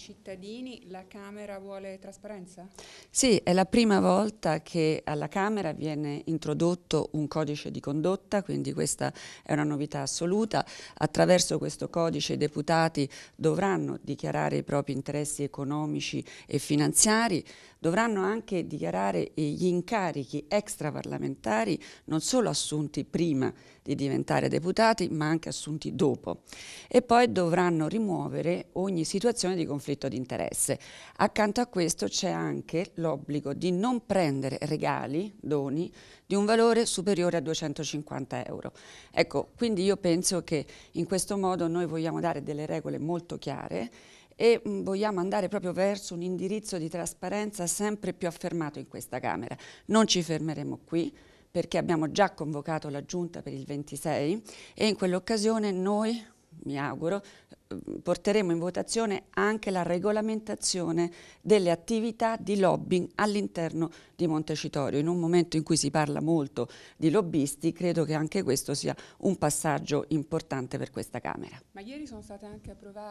cittadini, la Camera vuole trasparenza? Sì, è la prima volta che alla Camera viene introdotto un codice di condotta, quindi questa è una novità assoluta. Attraverso questo codice i deputati dovranno dichiarare i propri interessi economici e finanziari, dovranno anche dichiarare gli incarichi extraparlamentari non solo assunti prima di diventare deputati, ma anche assunti dopo. E poi dovranno rimuovere ogni situazione di conflitto conflitto di interesse. Accanto a questo c'è anche l'obbligo di non prendere regali, doni, di un valore superiore a 250 euro. Ecco, quindi io penso che in questo modo noi vogliamo dare delle regole molto chiare e mm, vogliamo andare proprio verso un indirizzo di trasparenza sempre più affermato in questa Camera. Non ci fermeremo qui perché abbiamo già convocato la Giunta per il 26 e in quell'occasione noi mi auguro, ehm, porteremo in votazione anche la regolamentazione delle attività di lobbying all'interno di Montecitorio. In un momento in cui si parla molto di lobbisti, credo che anche questo sia un passaggio importante per questa Camera. Ma ieri sono state anche approvate